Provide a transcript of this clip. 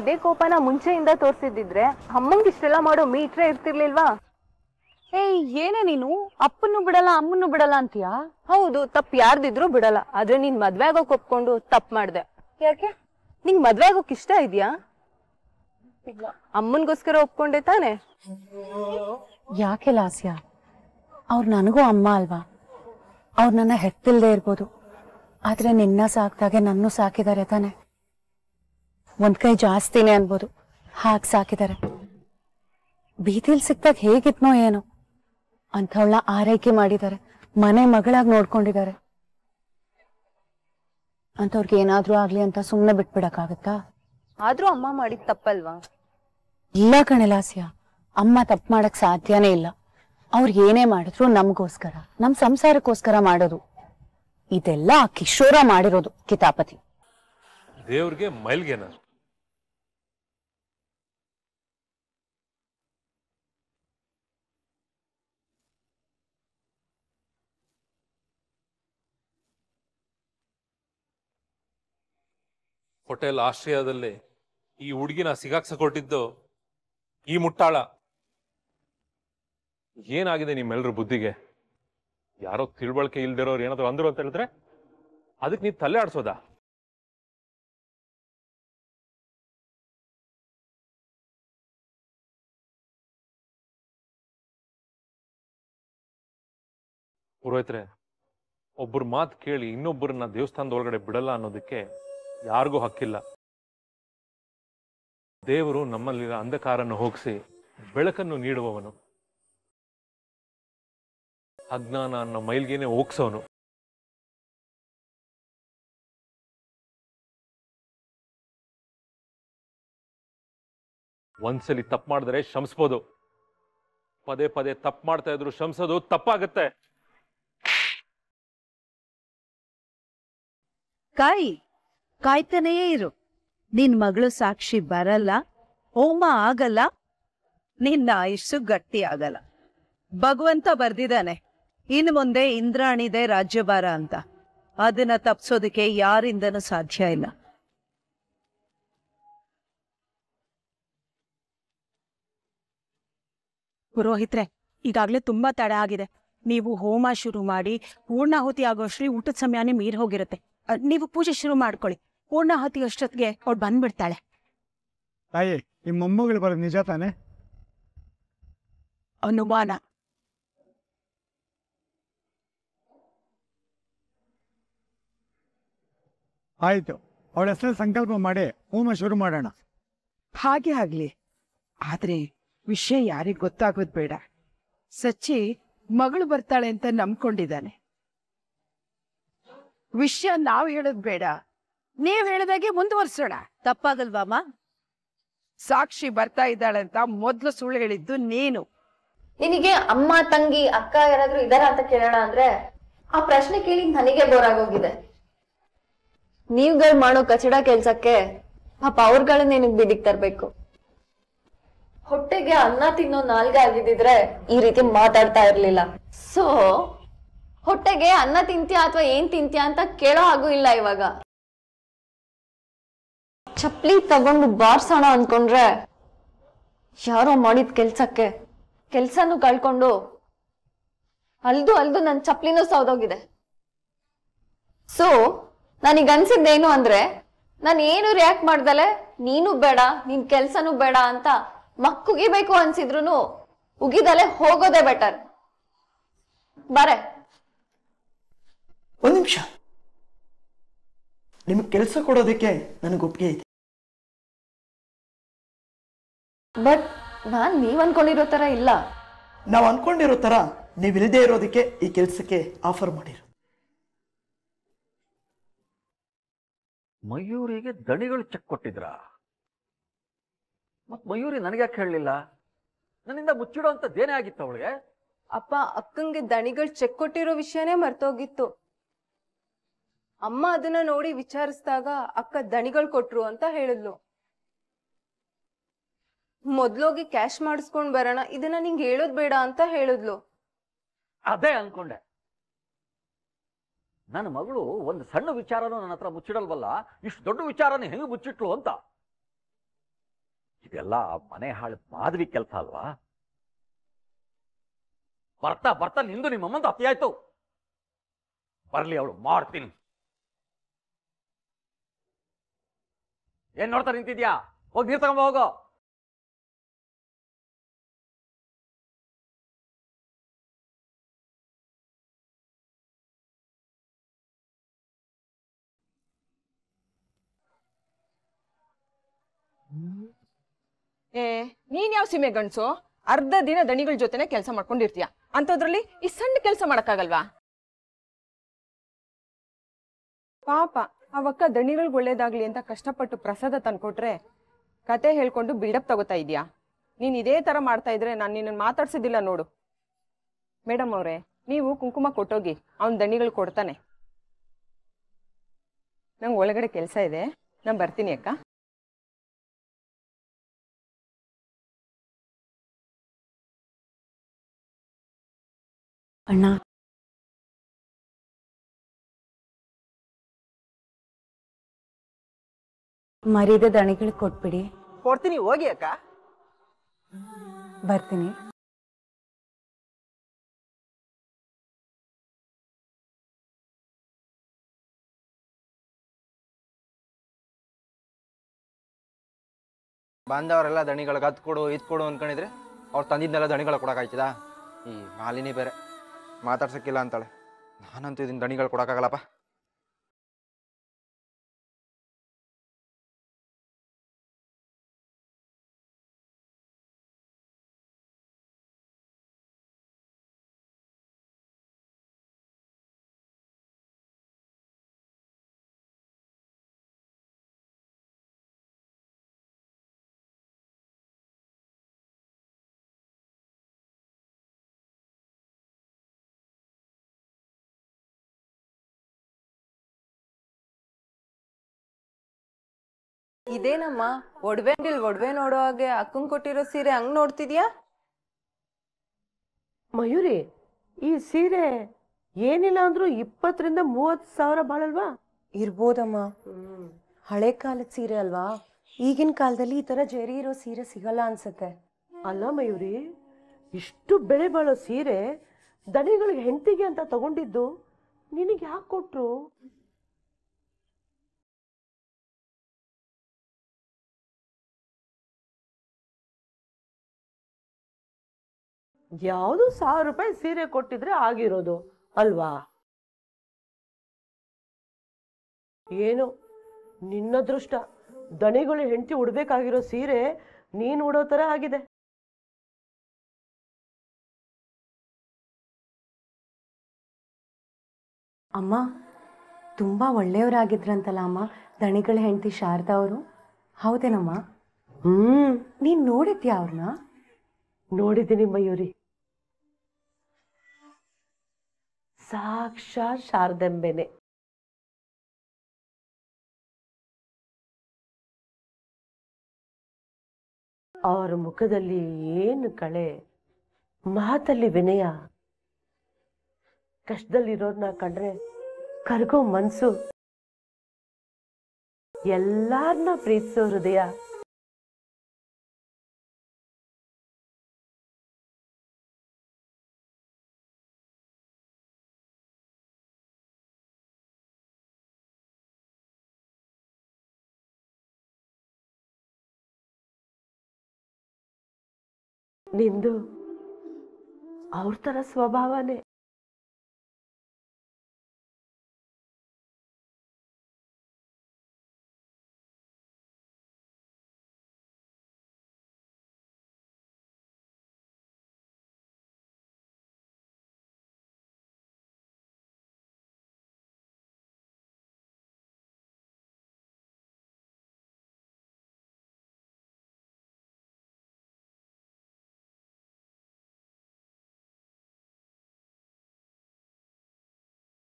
ಇದೇ ಕೋಪನ ಮುಂಚೆಯಿಂದ ತೋರ್ಸಿದ್ರೆ ಅಮ್ಮಂಗ್ ಇಷ್ಟೆಲ್ಲ ಮಾಡೋ ಮೀಟ್ರೆ ಇರ್ತಿರ್ಲಿಲ್ವಾ ಏ ಏನೇ ನೀನು ಅಪ್ಪನ್ನು ಬಿಡಲ್ಲ ಅಮ್ಮನ್ನು ಬಿಡಲ್ಲ ಅಂತೀಯಾ ಹೌದು ತಪ್ಪು ಯಾರ್ದಿದ್ರು ಬಿಡಲ್ಲ ಆದ್ರೆ ನೀನ್ ಮದ್ವೆ ಆಗೋಕ್ ಒಪ್ಕೊಂಡು ತಪ್ಪು ಮಾಡ್ದೆ ಯಾಕೆ ನಿಂಗ್ ಮದ್ವೆ ಆಗೋಕ್ ಇಷ್ಟ ಇದೆಯಾ ಅಮ್ಮನ್ಗೋಸ್ಕರ ಒಪ್ಕೊಂಡೆ ತಾನೆ ಯಾಕೆ ಲಾಸ್ಯ ಅವ್ರು ನನಗೂ ಅಮ್ಮ ಅಲ್ವಾ ಅವ್ರು ನನ್ನ ಹೆತ್ತಿಲ್ದೇ ಇರ್ಬೋದು ಆದ್ರೆ ನಿನ್ನ ಸಾಕ್ದಾಗೆ ನನ್ನೂ ಸಾಕಿದಾರೆ ತಾನೆ ಒಂದ್ ಕೈ ಜಾಸ್ತಿನೇ ಅನ್ಬೋದು ಹಾಕ್ ಸಾಕಿದ್ದಾರೆ ಬೀದಿಲ್ ಸಿಕ್ತಾಗ ಹೇಗಿತ್ನೋ ಏನೋ ಅಂಥವಳ ಆರೈಕೆ ಮಾಡಿದ್ದಾರೆ ಮನೆ ಮಗಳಾಗಿ ನೋಡ್ಕೊಂಡಿದ್ದಾರೆ ಅಂತವ್ರಿಗೆ ಏನಾದ್ರೂ ಆಗ್ಲಿ ಅಂತ ಸುಮ್ಮನೆ ಬಿಟ್ಬಿಡಕ್ಕಾಗತ್ತಾ ಆದ್ರೂ ಅಮ್ಮ ಮಾಡಿದ ತಪ್ಪಲ್ವಾ ಇಲ್ಲ ಕಣೆ ಅಮ್ಮ ತಪ್ಪು ಮಾಡಕ್ ಸಾಧ್ಯನೇ ಇಲ್ಲ ಅವ್ರ್ ಏನೇ ಮಾಡಿದ್ರು ನಮ್ಗೋಸ್ಕರ ನಮ್ ಸಂಸಾರಕ್ಕೋಸ್ಕರ ಮಾಡೋದು ಇದೆಲ್ಲ ಕಿಶೋರ ಮಾಡಿರೋದು ಕಿತಾಪತಿ ದೇವ್ರಿಗೆ ಹೋಟೆಲ್ ಆಶ್ರಯದಲ್ಲಿ ಈ ಹುಡುಗಿನ ಕೊಟ್ಟಿದ್ದು ಈ ಮುಟ್ಟಾಳ ಏನಾಗಿದೆ ನಿಮ್ಮೆಲ್ಲರ ಬುದ್ಧಿಗೆ ಯಾರೋ ತಿಳುವಳಿಕೆ ಇಲ್ದಿರೋರು ಏನಾದ್ರು ಅಂದ್ರು ಅಂತ ಹೇಳಿದ್ರೆ ಅದಕ್ಕೆ ನೀವು ತಲೆ ಆಡ್ಸೋದ ಪುರೋಹಿತ್ರೆ ಒಬ್ಬರು ಮಾತು ಕೇಳಿ ಇನ್ನೊಬ್ಬರನ್ನ ದೇವಸ್ಥಾನದ ಒಳಗಡೆ ಬಿಡಲ್ಲ ಅನ್ನೋದಕ್ಕೆ ಯಾರಿಗೂ ಹಕ್ಕಿಲ್ಲ ದೇವರು ನಮ್ಮಲ್ಲಿನ ಅಂಧಕಾರನ್ನು ಹೋಗಿಸಿ ಬೆಳಕನ್ನು ನೀಡುವವನು ಅಜ್ಞಾನ ಅನ್ನೋ ಮೈಲ್ಗೇನೆ ಹೋಗ್ಸೋನು ಒಂದ್ಸಲಿ ತಪ್ಪು ಮಾಡಿದ್ರೆ ಶಮಿಸ್ಬೋದು ಪದೇ ಪದೇ ತಪ್ಪು ಮಾಡ್ತಾ ಇದ್ರು ಶಮಿಸೋದು ತಪ್ಪಾಗತ್ತೆ ಕಾಯಿ ಕಾಯ್ತಾನೇ ಇರು ನಿನ್ ಮಗಳು ಸಾಕ್ಷಿ ಬರಲ್ಲ ಹೋಮ ಆಗಲ್ಲ ನಿನ್ನ ಆಯುಷ್ಸು ಗಟ್ಟಿ ಆಗಲ್ಲ ಭಗವಂತ ಬರ್ದಿದ್ದಾನೆ ಇನ್ ಮುಂದೆ ಇಂದ್ರಾಣಿದೆ ರಾಜ್ಯಭಾರ ಅಂತ ಅದನ್ನ ತಪ್ಸೋದಕ್ಕೆ ಯಾರಿಂದನೂ ಸಾಧ್ಯ ಇಲ್ಲ ಪುರೋಹಿತ್ರೆ ಈಗಾಗ್ಲೇ ತುಂಬಾ ತಡ ಆಗಿದೆ ನೀವು ಹೋಮ ಶುರು ಮಾಡಿ ಪೂರ್ಣಾಹುತಿ ಆಗೋಷ್ಟ್ರಿ ಊಟದ ಸಮಯನೇ ಮೀರಿ ಹೋಗಿರುತ್ತೆ ನೀವು ಪೂಜೆ ಶುರು ಮಾಡ್ಕೊಳ್ಳಿ ಹತ್ತಿ ಅಷ್ಟೊತ್ತಿಗೆ ಅವಳು ಬಂದ್ಬಿಡ್ತಾಳೆ ತಾಯಿ ನಿಮ್ಮ ಮೊಮ್ಮಗಳು ಬರೋದು ನಿಜ ತಾನೆ ಬಾನ ಆಯ್ತು ಅವಳ ಹೆಸರು ಸಂಕಲ್ಪ ಮಾಡಿ ಹೋಮ ಶುರು ಮಾಡೋಣ ಹಾಗೆ ಆಗ್ಲಿ ಆದ್ರೆ ವಿಷಯ ಯಾರಿಗ್ ಗೊತ್ತಾಗೋದ್ ಬೇಡ ಸಚ್ಚಿ ಮಗಳು ಬರ್ತಾಳೆ ಅಂತ ನಂಬ್ಕೊಂಡಿದ್ದಾನೆ ವಿಷಯ ನಾವು ಹೇಳೋದ್ ಬೇಡ ನೀವ್ ಹೇಳಿದಾಗೆ ಮುಂದುವರ್ಸೋಣ ತಪ್ಪಾಗಲ್ವಾಮ ಸಾಕ್ಷಿ ಬರ್ತಾ ಅಂತ ಮೊದ್ಲು ಸುಳ್ಳು ಹೇಳಿದ್ದು ನೀನು ನಿನಗೆ ಅಮ್ಮ ತಂಗಿ ಅಕ್ಕ ಯಾರಾದ್ರೂ ಇದಾರ ಅಂತ ಕೇಳೋಣ ಅಂದ್ರೆ ಆ ಪ್ರಶ್ನೆ ಕೇಳಿ ನನಗೆ ಬೋರ್ ಆಗೋಗಿದೆ ನೀವ್ಗಳು ಮಾಡೋ ಕಚಡ ಕೆಲ್ಸಕ್ಕೆ ಪಾಪ ಅವ್ರಗಳನ್ನ ನಿನಗ್ ಬಿದಿಗ್ ತರ್ಬೇಕು ಹೊಟ್ಟೆಗೆ ಅನ್ನ ತಿನ್ನೋ ನಾಲ್ಗ ಆಗಿದ್ದಿದ್ರೆ ಈ ರೀತಿ ಮಾತಾಡ್ತಾ ಇರ್ಲಿಲ್ಲ ಸೊ ಹೊಟ್ಟೆಗೆ ಅನ್ನ ತಿಂತೀಯಾ ಅಥವಾ ಏನ್ ತಿಂತೀಯಾ ಅಂತ ಕೇಳೋ ಹಾಗೂ ಇಲ್ಲ ಇವಾಗ ಚಪ್ಲಿ ತಗೊಂಡು ಬಾರ್ಸೋಣ ಅನ್ಕೊಂಡ್ರೆ ಯಾರೋ ಮಾಡಿದ ಕೆಲ್ಸಕ್ಕೆ ಕೆಲ್ಸನೂ ಕಳ್ಕೊಂಡು ಅಲ್ದು ಅಲ್ದು ನನ್ ಚಪ್ಲಿನೂ ಸೌದೋಗಿದೆ ಸೊ ನನಗೆ ಅನ್ಸಿದ್ದೇನು ಅಂದ್ರೆ ನಾನು ಏನು ರಿಯಾಕ್ಟ್ ಮಾಡ್ದಲೆ ನೀನು ಬೇಡ ನಿನ್ ಕೆಲ್ಸನು ಬೇಡ ಅಂತ ಮಕ್ಕುಗಿಬೇಕು ಅನ್ಸಿದ್ರು ಉಗಿದಲೆ ಹೋಗೋದೇ ಬೆಟರ್ ಬರೇ ಒಂದು ನಿಮಿಷ ನಿಮಗೆ ಕೆಲಸ ಕೊಡೋದಕ್ಕೆ ಒಪ್ಪಿಗೆ ಇದೆ ಬಟ್ ನಾನು ನೀವು ಅನ್ಕೊಂಡಿರೋ ಥರ ಇಲ್ಲ ನಾವು ಅನ್ಕೊಂಡಿರೋ ಥರ ನೀವಿಲ್ಲದೆ ಇರೋದಕ್ಕೆ ಈ ಕೆಲಸಕ್ಕೆ ಆಫರ್ ಮಾಡಿರೋ ಮಯೂರಿಗೆ ದಣಿಗಳು ಚೆಕ್ ಕೊಟ್ಟಿದ್ರ ಮತ್ ಮಯೂರಿ ಯಾಕೆ ಹೇಳಲಿಲ್ಲ ನನ್ನಿಂದ ಮುಚ್ಚಿಡೋ ಅಂತದ್ದೇನೇ ಆಗಿತ್ತು ಅವಳಿಗೆ ಅಪ್ಪ ಅಕ್ಕಂಗೆ ದಣಿಗಳು ಚೆಕ್ ಕೊಟ್ಟಿರೋ ವಿಷಯನೇ ಮರ್ತೋಗಿತ್ತು ಅಮ್ಮ ಅದನ್ನ ನೋಡಿ ವಿಚಾರಿಸಿದಾಗ ಅಕ್ಕ ದಣಿಗಳು ಕೊಟ್ರು ಅಂತ ಹೇಳಿದ್ಲು ಮೊದ್ಲೋಗಿ ಕ್ಯಾಶ್ ಮಾಡಿಸ್ಕೊಂಡ್ ಬರೋಣ ಇದನ್ನ ನಿಂಗೆ ಹೇಳೋದ್ ಬೇಡ ಅಂತ ಹೇಳಿದ್ಲು ಅದೇ ಅನ್ಕೊಂಡೆ ನನ್ನ ಮಗಳು ಒಂದು ಸಣ್ಣ ವಿಚಾರನೂ ನನ್ನ ಹತ್ರ ಮುಚ್ಚಿಡಲ್ವಲ್ಲ ಇಷ್ಟು ದೊಡ್ಡ ವಿಚಾರನ ಹೆಂಗ್ ಮುಚ್ಚಿಟ್ಲು ಅಂತ ಇದೆಲ್ಲ ಮನೆ ಹಾಳು ಮಾದರಿ ಕೆಲಸ ಅಲ್ವಾ ಬರ್ತಾ ಬರ್ತಾ ನಿಂದು ನಿಮ್ಮಮ್ಮಂತ ಅತಿಯಾಯ್ತು ಬರ್ಲಿ ಅವಳು ಮಾಡ್ತೀನಿ ಏನ್ ನೋಡ್ತಾ ನಿಂತಿದ್ಯಾ ಹೋಗಿ ನೀರ್ ತಗೊಂಬ ಹೋಗೋ ಏ ನೀನ್ ಯಾವ ಸೀಮೆ ಗಂಡ್ಸು ಅರ್ಧ ದಿನ ದಣಿಗಳ ಜೊತೆನೆ ಕೆಲಸ ಮಾಡ್ಕೊಂಡಿರ್ತೀಯ ಅಂತದ್ರಲ್ಲಿ ಈ ಸಣ್ಣ ಕೆಲಸ ಮಾಡಕ್ಕಾಗಲ್ವಾ ಪಾಪ ಅವಕ್ಕ ದಣಿಗಳಿಗೆ ಒಳ್ಳೇದಾಗ್ಲಿ ಅಂತ ಕಷ್ಟಪಟ್ಟು ಪ್ರಸಾದ ತಂದ್ಕೊಟ್ರೆ ಕತೆ ಹೇಳ್ಕೊಂಡು ಬಿಲ್ಡಪ್ ತಗೋತಾ ಇದೆಯಾ ನೀನು ಇದೇ ಥರ ಮಾಡ್ತಾ ಇದ್ರೆ ನಾನು ನಿನ್ನನ್ನು ಮಾತಾಡ್ಸೋದಿಲ್ಲ ನೋಡು ಮೇಡಮ್ ಅವರೇ ನೀವು ಕುಂಕುಮ ಕೊಟ್ಟೋಗಿ ಅವ್ನ ದಣಿಗಳು ಕೊಡ್ತಾನೆ ನಂಗೆ ಒಳಗಡೆ ಕೆಲಸ ಇದೆ ನಾನು ಬರ್ತೀನಿ ಅಕ್ಕ ಅಣ್ಣ ಮರಿದ ದಣಿಗಳಿಗೆ ಕೊಟ್ಬಿಡಿ ಕೊಡ್ತೀನಿ ಹೋಗಿ ಅಕ್ಕ ಬರ್ತೀನಿ ಬಂದವರೆಲ್ಲ ದಣಿಗಳಿಗೆ ಅದು ಕೊಡು ಇದು ಕೊಡು ಅನ್ಕೊಂಡಿದ್ರೆ ಅವ್ರು ತಂದಿದ್ದೆಲ್ಲ ದಣಿಗಳು ಕೊಡೋಕಾಯ್ತದಾ ಈ ಮಾಲಿನಿ ಬೇರೆ ಮಾತಾಡ್ಸೋಕ್ಕಿಲ್ಲ ಅಂತಾಳೆ ನಾನಂತೂ ಇದನ್ನ ದಣಿಗಳು ಕೊಡೋಕ್ಕಾಗಲ್ಲಪ್ಪ ಇದೇನಮ್ಮ ಒಡವೆ ಅಂಗಡಿಲಿ ಒಡವೆ ನೋಡೋ ಹಾಗೆ ಅಕ್ಕನ್ ಕೊಟ್ಟಿರೋ ಸೀರೆ ಹಂಗ್ ನೋಡ್ತಿದ್ಯಾ ಮಯೂರಿ ಈ ಸೀರೆ ಏನಿಲ್ಲ ಅಂದ್ರೂ ಇಪ್ಪತ್ತರಿಂದ ಮೂವತ್ತು ಸಾವಿರ ಬಾಳಲ್ವಾ ಇರ್ಬೋದಮ್ಮ ಹಳೆ ಕಾಲದ ಸೀರೆ ಅಲ್ವಾ ಈಗಿನ ಕಾಲದಲ್ಲಿ ಈ ತರ ಜರಿ ಇರೋ ಸೀರೆ ಸಿಗಲ್ಲ ಅನ್ಸತ್ತೆ ಅಲ್ಲ ಮಯೂರಿ ಇಷ್ಟು ಬೆಳೆ ಬಾಳೋ ಸೀರೆ ದಣಿಗಳಿಗೆ ಹೆಂಡತಿಗೆ ಅಂತ ತಗೊಂಡಿದ್ದು ನಿನಗೆ ಯಾಕೆ ಕೊಟ್ರು ಯಾವುದು ಸಾವಿರ ರೂಪಾಯಿ ಸೀರೆ ಕೊಟ್ಟಿದ್ರೆ ಆಗಿರೋದು ಅಲ್ವಾ ಏನು ನಿನ್ನ ದೃಷ್ಟ ದಣಿಗಳು ಹೆಂಡತಿ ಉಡ್ಬೇಕಾಗಿರೋ ಸೀರೆ ನೀನು ಉಡೋ ಥರ ಆಗಿದೆ ಅಮ್ಮ ತುಂಬ ಒಳ್ಳೆಯವರಾಗಿದ್ರಂತಲ್ಲ ಅಮ್ಮ ದಣಿಗಳ ಹೆಂಡತಿ ಶಾರದಾ ಅವರು ಹೌದೇನಮ್ಮ ಹ್ಞೂ ನೀನು ನೋಡಿದ್ಯಾ ಅವ್ರನ್ನ ನೋಡಿದ್ದೀನಿ ಮಯೂರಿ ಸಾಕ್ಷಾ ಶಾರದೆಂಬೆನೆ ಅವರ ಮುಖದಲ್ಲಿ ಏನು ಕಳೆ ಮಾತಲ್ಲಿ ವಿನಯ ಕಷ್ಟದಲ್ಲಿರೋರ್ನ ಕಂಡ್ರೆ ಕರ್ಗೋ ಮನ್ಸು ಎಲ್ಲಾರ್ನ ಪ್ರೀತಿಸೋ ಹೃದಯ ನಿಂದು ಅವ್ರ ಥರ ಸ್ವಭಾವನೇ